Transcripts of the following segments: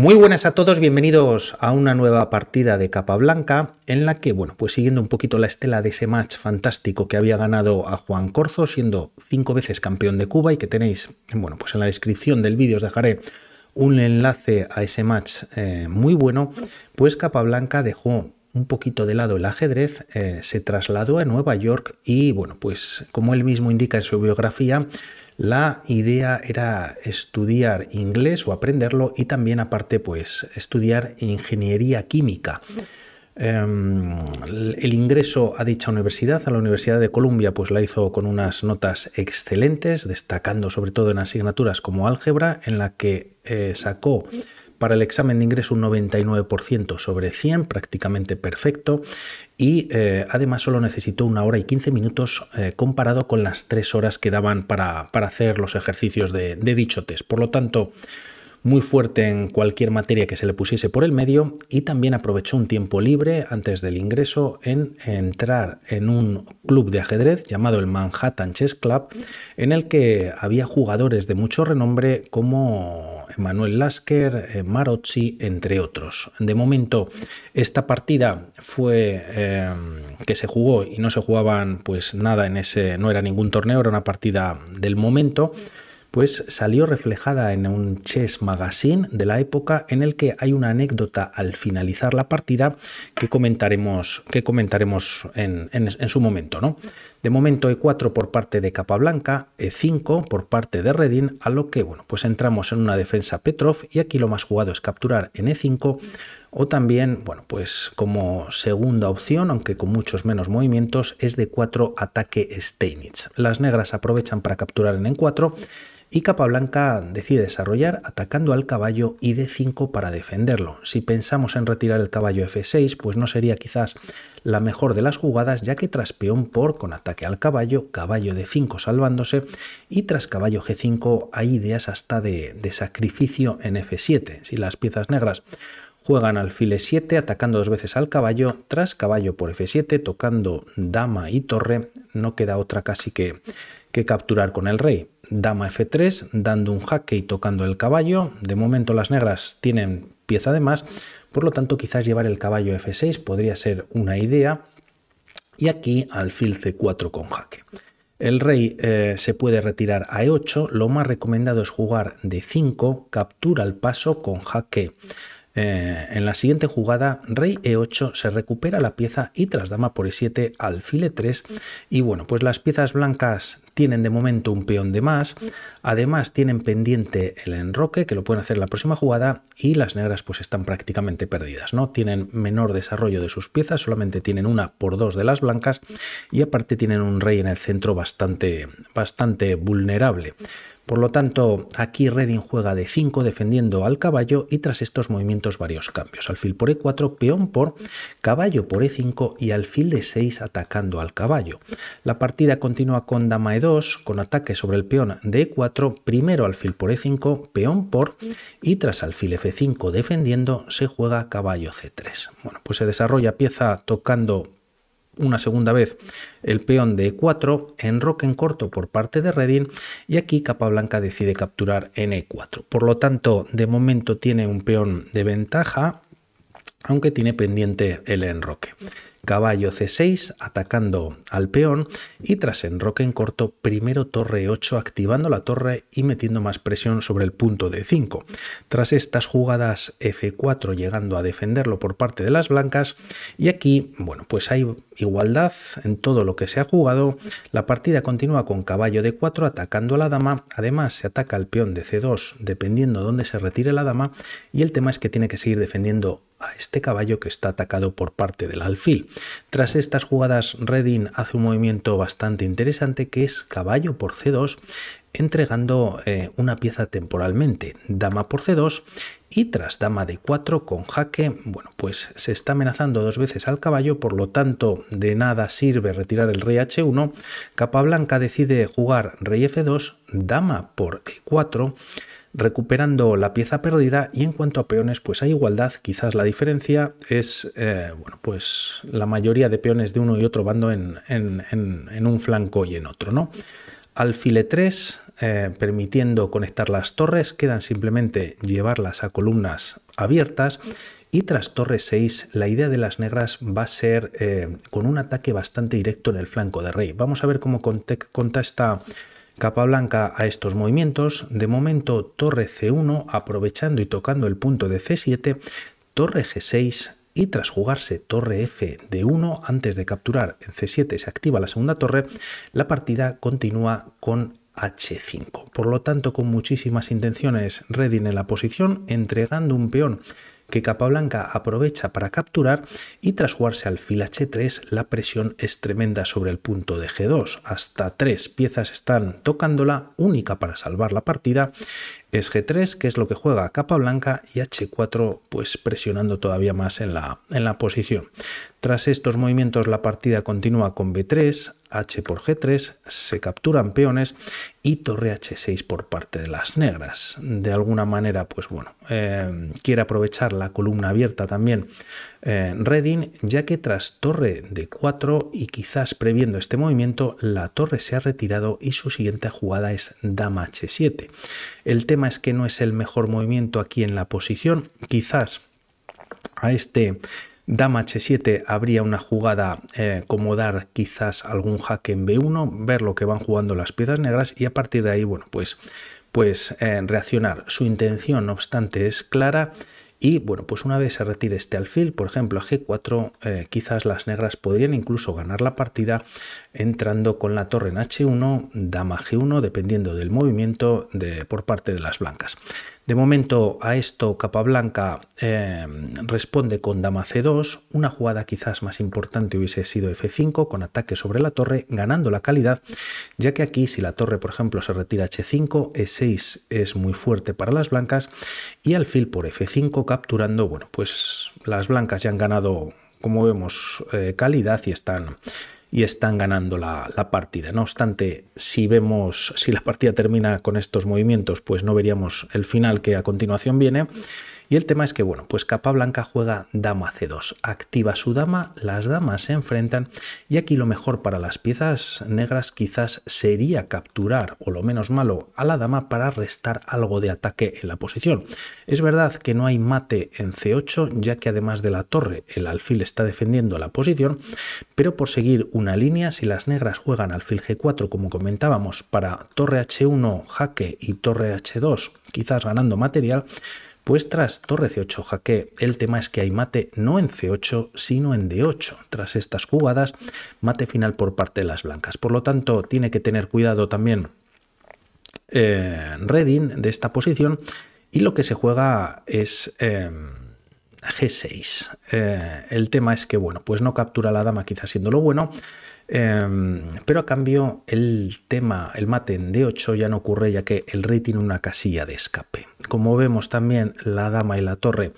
Muy buenas a todos, bienvenidos a una nueva partida de capa blanca en la que, bueno, pues siguiendo un poquito la estela de ese match fantástico que había ganado a Juan Corzo, siendo cinco veces campeón de Cuba y que tenéis, bueno, pues en la descripción del vídeo os dejaré un enlace a ese match eh, muy bueno, pues capa Capablanca dejó un poquito de lado el ajedrez, eh, se trasladó a Nueva York y, bueno, pues como él mismo indica en su biografía, la idea era estudiar inglés o aprenderlo y también aparte pues estudiar ingeniería química. Em, el ingreso a dicha universidad, a la Universidad de Columbia, pues la hizo con unas notas excelentes, destacando sobre todo en asignaturas como álgebra, en la que eh, sacó para el examen de ingreso un 99% sobre 100, prácticamente perfecto, y eh, además solo necesitó una hora y 15 minutos eh, comparado con las tres horas que daban para, hacer los ejercicios de, de dicho test. Por lo tanto, muy fuerte en cualquier materia que se le pusiese por el medio y también aprovechó un tiempo libre antes del ingreso en entrar en un club de ajedrez llamado el Manhattan Chess Club en el que había jugadores de mucho renombre como Manuel Lasker, eh, Marozzi, entre otros. De momento, esta partida fue em, que se jugó y no se jugaban pues nada en ese, no era ningún torneo, era una partida del momento pues salió reflejada en un chess magazine de la época en el que hay una anécdota al finalizar la partida que comentaremos, que comentaremos en, en su momento. ¿no? De momento E4 por parte de Capablanca, E5 por parte de Redin a lo que bueno, pues entramos en una defensa Petrov y aquí lo más jugado es capturar en E5 o también, bueno, pues como segunda opción, aunque con muchos menos movimientos, es de 4 ataque Steinitz. Las negras aprovechan para capturar en E4 y blanca decide desarrollar atacando al caballo y d5 para defenderlo. Si pensamos en retirar el caballo f6, pues no sería quizás la mejor de las jugadas, ya que tras peón por con ataque al caballo, caballo d5 salvándose y tras caballo g5 hay ideas hasta de, sacrificio en f7, si las piezas negras juegan alfil e7 atacando dos veces al caballo, tras caballo por f7 tocando dama y torre, no queda otra casi que, que capturar con el rey dama f3, dando un jaque y tocando el caballo. De momento las negras tienen pieza de más, por lo tanto quizás llevar el caballo f6 podría ser una idea. Y aquí alfil c4 con jaque. El rey eh, se puede retirar a e8, lo más recomendado es jugar d 5, captura el paso con jaque. Eh, en la siguiente jugada, rey e8, se recupera la pieza y tras dama por e7, alfil e3. Y bueno, pues las piezas blancas tienen de momento un peón de más. Además, tienen pendiente el enroque, que lo pueden hacer en la próxima jugada. Y las negras pues están prácticamente perdidas, ¿no? Tienen menor desarrollo de sus piezas, solamente tienen una por dos de las blancas. Y aparte tienen un rey en el centro bastante, bastante vulnerable. Por lo tanto, aquí Reding juega de 5 defendiendo al caballo y tras estos movimientos varios cambios. Alfil por E4, peón por, caballo por E5 y alfil de 6 atacando al caballo. La partida continúa con dama E2, con ataque sobre el peón de E4, primero alfil por E5, peón por y tras alfil F5 defendiendo se juega caballo C3. Bueno, pues se desarrolla pieza tocando una segunda vez el peón de E4, enroque en corto por parte de Redin y aquí capa blanca decide capturar en E4. Por lo tanto, de momento tiene un peón de ventaja, aunque tiene pendiente el enroque caballo c6 atacando al peón y tras enroque en corto primero torre 8 activando la torre y metiendo más presión sobre el punto de 5. Tras estas jugadas f4 llegando a defenderlo por parte de las blancas y aquí bueno pues hay igualdad en todo lo que se ha jugado. La partida continúa con caballo d 4 atacando a la dama, además se ataca al peón de c2 dependiendo dónde se retire la dama y el tema es que tiene que seguir defendiendo a este caballo que está atacado por parte del alfil. Tras estas jugadas, Reding hace un movimiento bastante interesante que es caballo por C2, entregando eh, una pieza temporalmente, dama por C2 y tras dama de 4 con jaque, bueno, pues se está amenazando dos veces al caballo, por lo tanto de nada sirve retirar el rey h1, capa blanca decide jugar rey f2, dama por e4, recuperando la pieza perdida y en cuanto a peones pues hay igualdad, quizás la diferencia es eh, bueno, pues la mayoría de peones de uno y otro bando en, un flanco y en otro. ¿no? Alfile 3 eh, permitiendo conectar las torres, quedan simplemente llevarlas a columnas abiertas y tras torre 6 la idea de las negras va a ser eh, con un ataque bastante directo en el flanco de rey. Vamos a ver cómo contesta Capa blanca a estos movimientos, de momento torre c1 aprovechando y tocando el punto de c7, torre g6 y tras jugarse torre f de 1 antes de capturar en c7 se activa la segunda torre, la partida continúa con h5. Por lo tanto, con muchísimas intenciones, Redding en la posición, entregando un peón que blanca aprovecha para capturar y tras jugarse al fila H3 la presión es tremenda sobre el punto de G2. Hasta tres piezas están tocándola, única para salvar la partida es G3, que es lo que juega capa blanca, y H4, pues presionando todavía más en la, en la posición. Tras estos movimientos la partida continúa con B3, H por G3, se capturan peones y torre H6 por parte de las negras. De alguna manera, pues bueno, eh, quiere aprovechar la columna abierta también eh, ya que tras torre de 4 y quizás previendo este movimiento, la torre se ha retirado y su siguiente jugada es dama h7. El tema es que no es el mejor movimiento aquí en la posición, quizás a este Dama H7 habría una jugada eh, como dar quizás algún hack en B1, ver lo que van jugando las piezas negras y a partir de ahí, bueno, pues, pues eh, reaccionar. Su intención, no obstante, es clara. Y bueno, pues una vez se retire este alfil, por ejemplo a G4, eh, quizás las negras podrían incluso ganar la partida entrando con la torre en H1, dama G1, dependiendo del movimiento de, por parte de las blancas. De momento a esto Capablanca blanca eh, responde con dama c2, una jugada quizás más importante hubiese sido f5 con ataque sobre la torre, ganando la calidad, ya que aquí si la torre por ejemplo se retira h5, e6 es muy fuerte para las blancas y alfil por f5 capturando, bueno pues las blancas ya han ganado como vemos eh, calidad y están y están ganando la, partida. No obstante, si vemos, si la partida termina con estos movimientos, pues no veríamos el final que a continuación viene. Y el tema es que, bueno, pues capa blanca juega dama c2, activa su dama, las damas se enfrentan y aquí lo mejor para las piezas negras quizás sería capturar, o lo menos malo, a la dama para restar algo de ataque en la posición. Es verdad que no hay mate en c8, ya que además de la torre, el alfil está defendiendo la posición, pero por seguir una línea, si las negras juegan alfil g4, como comentábamos, para torre h1, jaque y torre h2, quizás ganando material, pues tras torre c8 jaque el tema es que hay mate no en c8 sino en d8. Tras estas jugadas mate final por parte de las blancas. Por lo tanto tiene que tener cuidado también eh, Redding de esta posición y lo que se juega es... Eh, G6. Eh, el tema es que, bueno, pues no captura la dama, quizás siendo lo bueno, eh, pero a cambio el tema, el mate en D8 ya no ocurre ya que el rey tiene una casilla de escape. Como vemos también la dama y la torre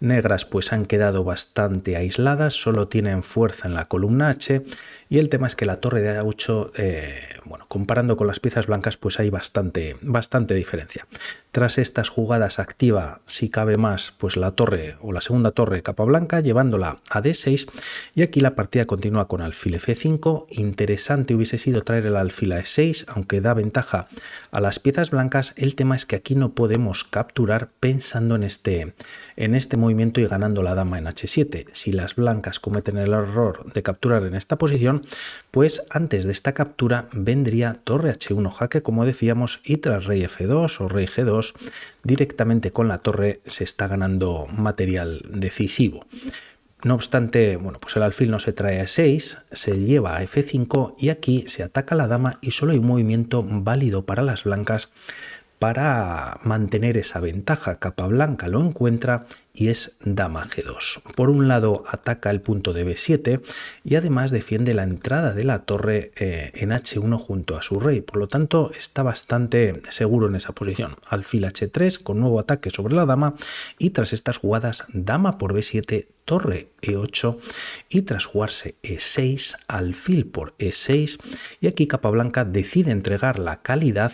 negras pues han quedado bastante aisladas, solo tienen fuerza en la columna H y el tema es que la torre de A8, eh, bueno, comparando con las piezas blancas, pues hay bastante, bastante diferencia. Tras estas jugadas activa, si cabe más, pues la torre o la segunda torre capa blanca, llevándola a D6. Y aquí la partida continúa con alfil F5. Interesante hubiese sido traer el alfil a E6, aunque da ventaja a las piezas blancas. El tema es que aquí no podemos capturar pensando en este, en este movimiento y ganando la dama en H7. Si las blancas cometen el error de capturar en esta posición, pues antes de esta captura vendría torre h1 jaque como decíamos y tras rey f2 o rey g2 directamente con la torre se está ganando material decisivo. No obstante, bueno, pues el alfil no se trae a 6, se lleva a f5 y aquí se ataca la dama y solo hay un movimiento válido para las blancas para mantener esa ventaja. capa blanca lo encuentra y es dama g2. Por un lado ataca el punto de b7 y además defiende la entrada de la torre eh, en h1 junto a su rey. Por lo tanto está bastante seguro en esa posición. Alfil h3 con nuevo ataque sobre la dama y tras estas jugadas dama por b7, torre e8 y tras jugarse e6, alfil por e6 y aquí capa blanca decide entregar la calidad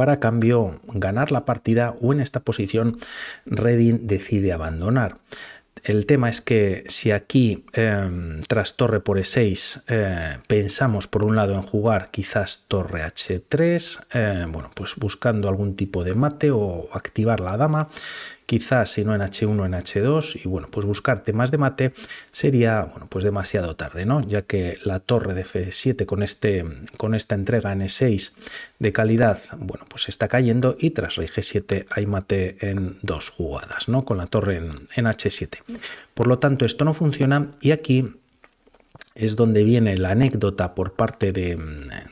para a cambio ganar la partida o en esta posición Redding decide abandonar. El tema es que si aquí em, tras torre por e6 eh, pensamos por un lado en jugar quizás torre h3, eh, bueno, pues buscando algún tipo de mate o activar la dama quizás si no en H1 en H2 y bueno, pues buscarte más de mate sería bueno, pues demasiado tarde, ¿no? Ya que la torre de F7 con este con esta entrega en e 6 de calidad, bueno, pues está cayendo y tras rey G7 hay mate en dos jugadas, ¿no? Con la torre en, H7. Por lo tanto, esto no funciona y aquí es donde viene la anécdota por parte de,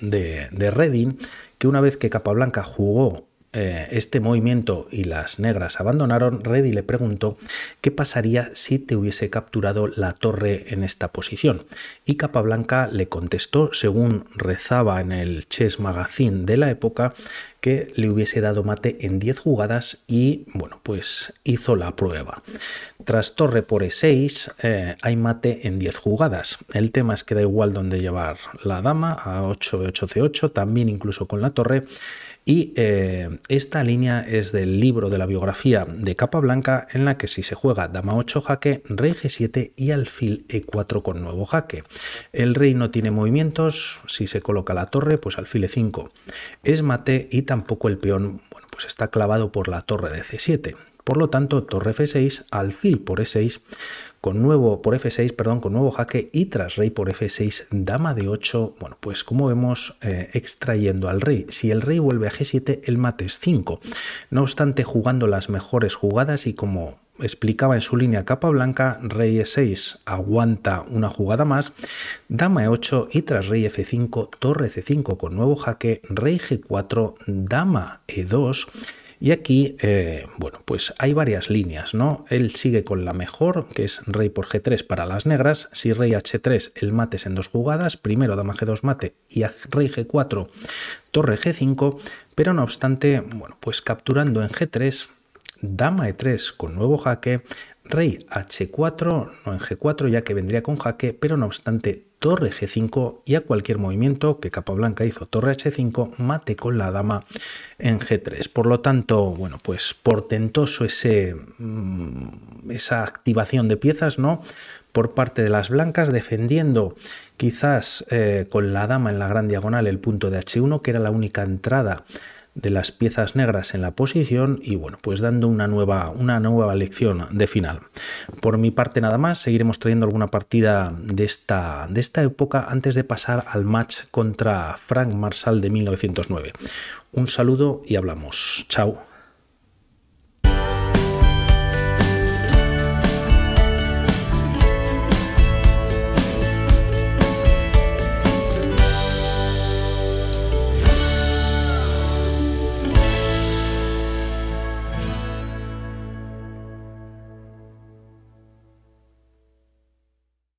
de, de Redding, que una vez que Capablanca jugó eh, este movimiento y las negras abandonaron, Reddy le preguntó qué pasaría si te hubiese capturado la torre en esta posición. Y Capablanca le contestó, según rezaba en el Chess Magazine de la época, que le hubiese dado mate en 10 jugadas y, bueno, pues hizo la prueba. Tras torre por E6 eh, hay mate en 10 jugadas. El tema es que da igual dónde llevar la dama, a 8, 8, C8, también incluso con la torre, y eh, esta línea es del libro de la biografía de capa blanca en la que si se juega dama 8 jaque, rey g7 y alfil e4 con nuevo jaque. El rey no tiene movimientos, si se coloca la torre pues alfil e5. Es mate y tampoco el peón, bueno, pues está clavado por la torre de c7. Por lo tanto, torre f6, alfil por e6, con nuevo por f6, perdón, con nuevo jaque y tras rey por f6, dama de 8, bueno, pues como vemos, eh, extrayendo al rey. Si el rey vuelve a g7, el mate es 5. No obstante, jugando las mejores jugadas y como explicaba en su línea capa blanca, rey e6 aguanta una jugada más, dama e8 y tras rey f5, torre c5 con nuevo jaque, rey g4, dama e2 y aquí, eh, bueno, pues hay varias líneas, ¿no? Él sigue con la mejor, que es rey por g3 para las negras. Si rey h3, el mate es en dos jugadas. Primero dama g2 mate y rey g4, torre g5. Pero no obstante, bueno, pues capturando en g3, dama e3 con nuevo jaque, rey h4, no en g4 ya que vendría con jaque, pero no obstante torre g5 y a cualquier movimiento que Capablanca hizo torre h5 mate con la dama en g3. Por lo tanto, bueno, pues portentoso ese, mm, esa activación de piezas, ¿no? Por parte de las blancas defendiendo quizás eh, con la dama en la gran diagonal el punto de h1 que era la única entrada de las piezas negras en la posición y bueno, pues dando una nueva, una nueva lección de final. Por mi parte nada más, seguiremos trayendo alguna partida de esta, de esta época antes de pasar al match contra Frank Marshall de 1909. Un saludo y hablamos. Chao.